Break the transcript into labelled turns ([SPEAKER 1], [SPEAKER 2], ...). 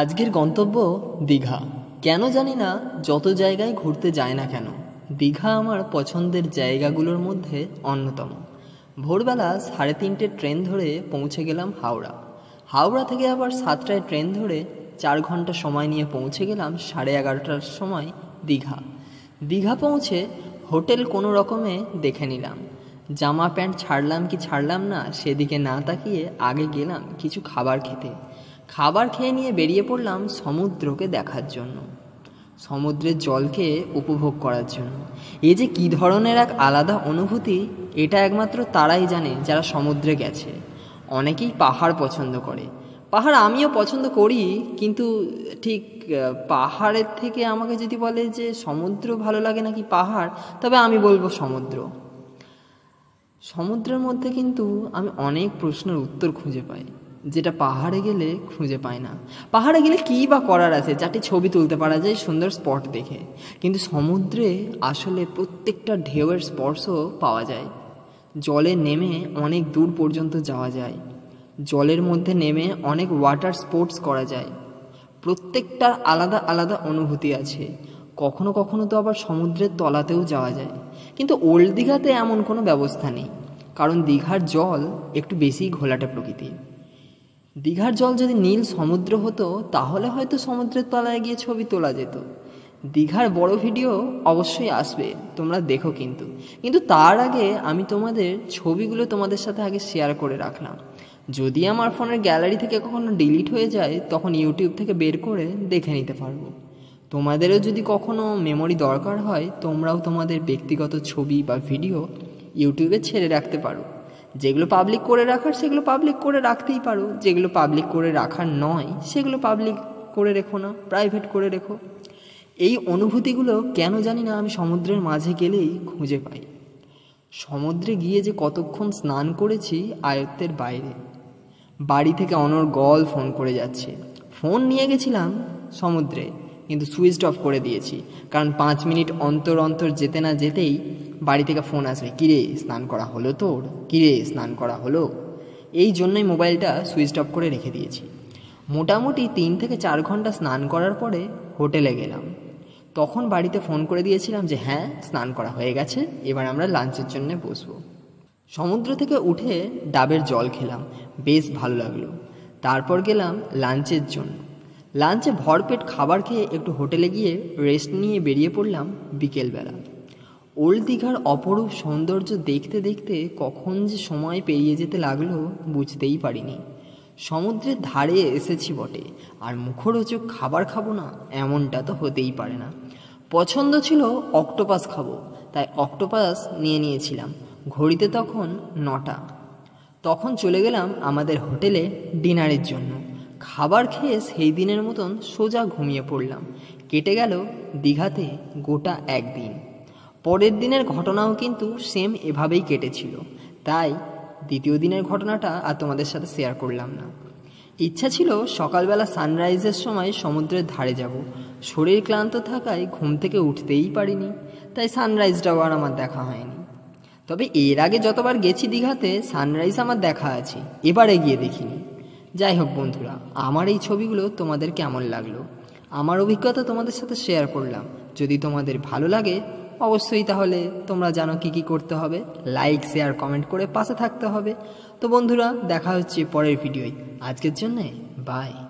[SPEAKER 1] আজকের গন্তব্য দীঘা কেন জানি না যত জায়গায় ঘুরতে যায় না কেন দীঘা আমার পছন্দের জায়গাগুলোর মধ্যে অন্যতম ভোরবেলা সাড়ে তিনটে ট্রেন ধরে পৌঁছে গেলাম হাওড়া হাওড়া থেকে আবার সাতটায় ট্রেন ধরে চার ঘন্টা সময় নিয়ে পৌঁছে গেলাম সাড়ে এগারোটার সময় দীঘা দীঘা পৌঁছে হোটেল কোনো রকমে দেখে নিলাম জামা প্যান্ট ছাড়লাম কি ছাড়লাম না সেদিকে না তাকিয়ে আগে গেলাম কিছু খাবার খেতে খাবার খেয়ে নিয়ে বেরিয়ে পড়লাম সমুদ্রকে দেখার জন্য সমুদ্রের জলকে উপভোগ করার জন্য এ যে কী ধরনের এক আলাদা অনুভূতি এটা একমাত্র তারাই জানে যারা সমুদ্রে গেছে অনেকেই পাহাড় পছন্দ করে পাহাড় আমিও পছন্দ করি কিন্তু ঠিক পাহাড়ের থেকে আমাকে যদি বলে যে সমুদ্র ভালো লাগে নাকি পাহাড় তবে আমি বলবো সমুদ্র সমুদ্রের মধ্যে কিন্তু আমি অনেক প্রশ্নের উত্তর খুঁজে পাই যেটা পাহাড়ে গেলে খুঁজে পায় না পাহাড়ে গেলে কী বা করার আছে চারটি ছবি তুলতে পারা যায় সুন্দর স্পট দেখে কিন্তু সমুদ্রে আসলে প্রত্যেকটা ঢেউয়ের স্পর্শ পাওয়া যায় জলে নেমে অনেক দূর পর্যন্ত যাওয়া যায় জলের মধ্যে নেমে অনেক ওয়াটার স্পোর্টস করা যায় প্রত্যেকটার আলাদা আলাদা অনুভূতি আছে কখনো কখনো তো আবার সমুদ্রের তলাতেও যাওয়া যায় কিন্তু ওল্ড দীঘাতে এমন কোনো ব্যবস্থা নেই কারণ দীঘার জল একটু বেশি ঘোলাটে প্রকৃতির দীঘার জল যদি নীল সমুদ্র হতো তাহলে হয়তো সমুদ্রের তলায় গিয়ে ছবি তোলা যেত দীঘার বড় ভিডিও অবশ্যই আসবে তোমরা দেখো কিন্তু কিন্তু তার আগে আমি তোমাদের ছবিগুলো তোমাদের সাথে আগে শেয়ার করে রাখলাম যদি আমার ফোনের গ্যালারি থেকে কখনো ডিলিট হয়ে যায় তখন ইউটিউব থেকে বের করে দেখে নিতে পারবো তোমাদেরও যদি কখনো মেমোরি দরকার হয় তোমরাও তোমাদের ব্যক্তিগত ছবি বা ভিডিও ইউটিউবে ছেড়ে রাখতে পারো যেগুলো পাবলিক করে রাখার সেগুলো পাবলিক করে রাখতেই পারো যেগুলো পাবলিক করে রাখার নয় সেগুলো পাবলিক করে রেখো না প্রাইভেট করে রেখো এই অনুভূতিগুলো কেন জানি না আমি সমুদ্রের মাঝে গেলেই খুঁজে পাই সমুদ্রে গিয়ে যে কতক্ষণ স্নান করেছি আয়ত্তের বাইরে বাড়ি থেকে অনর্গল ফোন করে যাচ্ছে ফোন নিয়ে গেছিলাম সমুদ্রে কিন্তু সুইচ অফ করে দিয়েছি কারণ পাঁচ মিনিট অন্তর অন্তর যেতে না যেতেই বাড়ি থেকে ফোন আসবে কিরে স্নান করা হলো তোর কিরে স্নান করা হলো এই জন্যই মোবাইলটা সুইচ অফ করে রেখে দিয়েছি মোটামুটি তিন থেকে চার ঘন্টা স্নান করার পরে হোটেলে গেলাম তখন বাড়িতে ফোন করে দিয়েছিলাম যে হ্যাঁ স্নান করা হয়ে গেছে এবার আমরা লাঞ্চের জন্য বসবো সমুদ্র থেকে উঠে ডাবের জল খেলাম বেশ ভালো লাগলো তারপর গেলাম লাঞ্চের জন্য লাঞ্চে ভরপেট খাবার খেয়ে একটু হোটেলে গিয়ে রেস্ট নিয়ে বেরিয়ে পড়লাম বিকেলবেলা ওল্ড দীঘার অপরূপ সৌন্দর্য দেখতে দেখতে কখন যে সময় পেরিয়ে যেতে লাগলো বুঝতেই পারিনি সমুদ্রের ধারে এসেছি বটে আর মুখরোচক খাবার খাবো না এমনটা তো হতেই পারে না পছন্দ ছিল অক্টোপাস খাবো তাই অক্টোপাস নিয়ে নিয়েছিলাম ঘড়িতে তখন নটা তখন চলে গেলাম আমাদের হোটেলে ডিনারের জন্য খাবার খেয়ে সেই দিনের মতন সোজা ঘুমিয়ে পড়লাম কেটে গেল দীঘাতে গোটা একদিন পরের দিনের ঘটনাও কিন্তু সেম এভাবেই কেটেছিল তাই দ্বিতীয় দিনের ঘটনাটা আর তোমাদের সাথে শেয়ার করলাম না ইচ্ছা ছিল সকালবেলা সানরাইজের সময় সমুদ্রের ধারে যাব শরীর ক্লান্ত থাকায় ঘুম থেকে উঠতেই পারিনি তাই সানরাইজটাও আর আমার দেখা হয়নি তবে এর আগে যতবার গেছি দীঘাতে সানরাইজ আমার দেখা আছে এবারে গিয়ে দেখিনি যাই হোক বন্ধুরা আমার এই ছবিগুলো তোমাদের কেমন লাগলো আমার অভিজ্ঞতা তোমাদের সাথে শেয়ার করলাম যদি তোমাদের ভালো লাগে অবশ্যই তাহলে তোমরা জানো কি কি করতে হবে লাইক শেয়ার কমেন্ট করে পাশে থাকতে হবে তো বন্ধুরা দেখা হচ্ছে পরের ভিডিওয় আজকের জন্যে বাই